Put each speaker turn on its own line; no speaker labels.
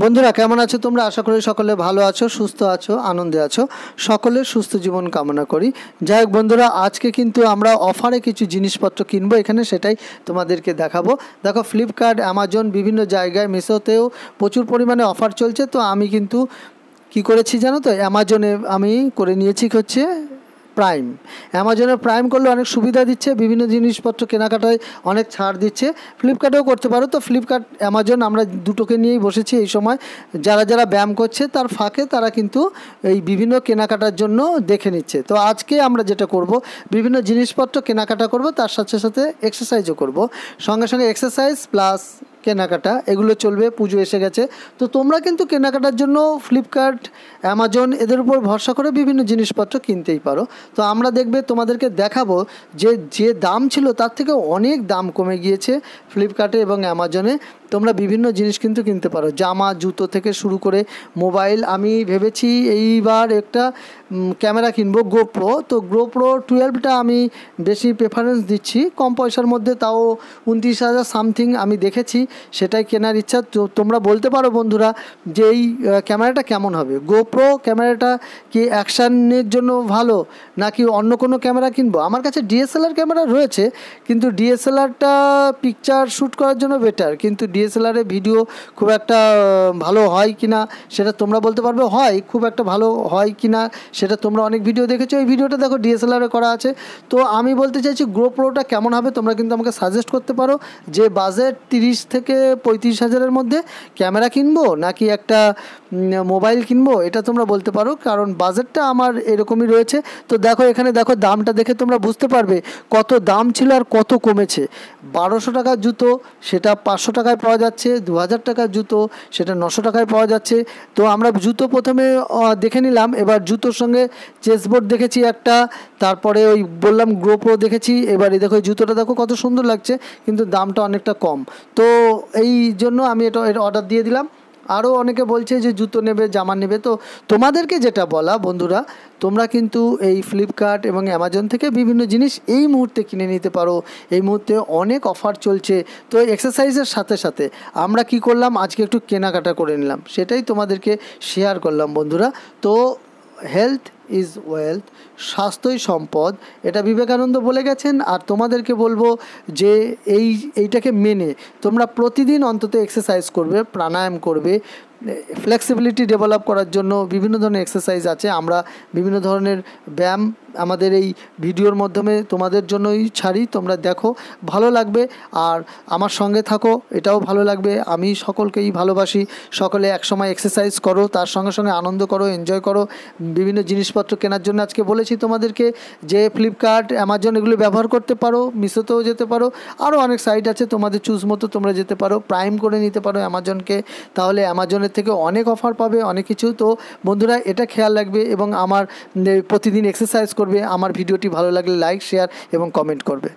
বন্ধুরা কেমন আছো তোমরা আশা করি সকলে ভালো আছো সুস্থ আছো আনন্দে আছো সকলের সুস্থ জীবন কামনা করি যাই হোক বন্ধুরা আজকে কিন্তু আমরা অফারে কিছু জিনিসপত্র কিনবো এখানে সেটাই তোমাদেরকে দেখাবো দেখো ফ্লিপকার্ট অ্যামাজন বিভিন্ন জায়গায় মিশোতেও প্রচুর পরিমাণে অফার চলছে তো আমি কিন্তু কি করেছি জানো তো অ্যামাজনে আমি করে নিয়েছি হচ্ছে প্রাইম অ্যামাজনে প্রাইম করলে অনেক সুবিধা দিচ্ছে বিভিন্ন জিনিসপত্র কেনাকাটায় অনেক ছাড় দিচ্ছে ফ্লিপকার্টেও করতে পারো তো ফ্লিপকার্ট অ্যামাজন আমরা দুটোকে নিয়েই বসেছি এই সময় যারা যারা ব্যায়াম করছে তার ফাঁকে তারা কিন্তু এই বিভিন্ন কেনাকাটার জন্য দেখে নিচ্ছে তো আজকে আমরা যেটা করব বিভিন্ন জিনিসপত্র কেনাকাটা করব তার সাথে সাথে এক্সারসাইজও করব সঙ্গে সঙ্গে এক্সারসাইজ প্লাস কেনাকাটা এগুলো চলবে পুজো এসে গেছে তো তোমরা কিন্তু কেনাকাটার জন্য ফ্লিপকার্ট অ্যামাজন এদের উপর ভরসা করে বিভিন্ন জিনিসপত্র কিনতেই পারো তো আমরা দেখবে তোমাদেরকে দেখাবো যে যে দাম ছিল তার থেকে অনেক দাম কমে গিয়েছে ফ্লিপকার্টে এবং অ্যামাজনে তোমরা বিভিন্ন জিনিস কিন্তু কিনতে পারো জামা জুতো থেকে শুরু করে মোবাইল আমি ভেবেছি এইবার একটা ক্যামেরা কিনবো গোপ্রো তো গোপ্রো টুয়েলভটা আমি বেশি প্রেফারেন্স দিচ্ছি কম পয়সার মধ্যে তাও উনত্রিশ হাজার সামথিং আমি দেখেছি সেটাই কেনার ইচ্ছা তো তোমরা বলতে পারো বন্ধুরা যে এই ক্যামেরাটা কেমন হবে গোপ্রো ক্যামেরাটা কি অ্যাকশানের জন্য ভালো নাকি অন্য কোনো ক্যামেরা কিনবো আমার কাছে ডিএসএলআর ক্যামেরা রয়েছে কিন্তু ডিএসএলআরটা পিকচার শ্যুট করার জন্য বেটার কিন্তু ডিএসএলআরে ভিডিও খুব একটা ভালো হয় কি না সেটা তোমরা বলতে পারবে হয় খুব একটা ভালো হয় কি না সেটা তোমরা অনেক ভিডিও দেখেছো এই ভিডিওটা দেখো ডিএসএলআরে করা আছে তো আমি বলতে চাইছি গ্রো প্রোটা কেমন হবে তোমরা কিন্তু আমাকে সাজেস্ট করতে পারো যে বাজেট তিরিশ থেকে থেকে পঁয়ত্রিশ হাজারের মধ্যে ক্যামেরা কিনবো নাকি একটা মোবাইল কিনবো এটা তোমরা বলতে পারো কারণ বাজেটটা আমার এরকমই রয়েছে তো দেখো এখানে দেখো দামটা দেখে তোমরা বুঝতে পারবে কত দাম ছিল আর কত কমেছে বারোশো টাকার জুতো সেটা পাঁচশো টাকায় পাওয়া যাচ্ছে দু হাজার টাকার জুতো সেটা নশো টাকায় পাওয়া যাচ্ছে তো আমরা জুতো প্রথমে দেখে নিলাম এবার জুতোর সঙ্গে চেসবোর্ড দেখেছি একটা তারপরে ওই বললাম গ্রোপ্রো দেখেছি এবার এই দেখো জুতোটা দেখো কত সুন্দর লাগছে কিন্তু দামটা অনেকটা কম তো এই জন্য আমি এটা এটা অর্ডার দিয়ে দিলাম আরও অনেকে বলছে যে জুতো নেবে জামা নেবে তো তোমাদেরকে যেটা বলা বন্ধুরা তোমরা কিন্তু এই ফ্লিপকার্ট এবং অ্যামাজন থেকে বিভিন্ন জিনিস এই মুহূর্তে কিনে নিতে পারো এই মুহূর্তে অনেক অফার চলছে তো এক্সারসাইজের সাথে সাথে আমরা কি করলাম আজকে একটু কেনাকাটা করে নিলাম সেটাই তোমাদেরকে শেয়ার করলাম বন্ধুরা তো হেলথ ইজ ওয়েলথ স্বাস্থ্যই সম্পদ এটা বিবেকানন্দ বলে গেছেন আর তোমাদেরকে বলবো যে এই এইটাকে মেনে তোমরা প্রতিদিন অন্তত এক্সারসাইজ করবে প্রাণায়াম করবে ফ্লেক্সিবিলিটি ডেভেলপ করার জন্য বিভিন্ন ধরনের এক্সারসাইজ আছে আমরা বিভিন্ন ধরনের ব্যায়াম আমাদের এই ভিডিওর মাধ্যমে তোমাদের জন্যই ছাড়ি তোমরা দেখো ভালো লাগবে আর আমার সঙ্গে থাকো এটাও ভালো লাগবে আমি সকলকেই ভালোবাসি সকলে একসময় এক্সারসাইজ করো তার সঙ্গে সঙ্গে আনন্দ করো এনজয় করো বিভিন্ন জিনিসপত্র কেনার জন্য আজকে বলেছি তোমাদেরকে যে ফ্লিপকার্ট অ্যামাজন এগুলো ব্যবহার করতে পারো মিশোতেও যেতে পারো আরও অনেক সাইট আছে তোমাদের চুজ মতো তোমরা যেতে পারো প্রাইম করে নিতে পারো অ্যামাজনকে তাহলে অ্যামাজনে থেকে অনেক অফার পাবে অনেক কিছু তো বন্ধুরা এটা খেয়াল রাখবে এবং আমার প্রতিদিন এক্সারসাইজ করবে আমার ভিডিওটি ভালো লাগলে লাইক শেয়ার এবং কমেন্ট করবে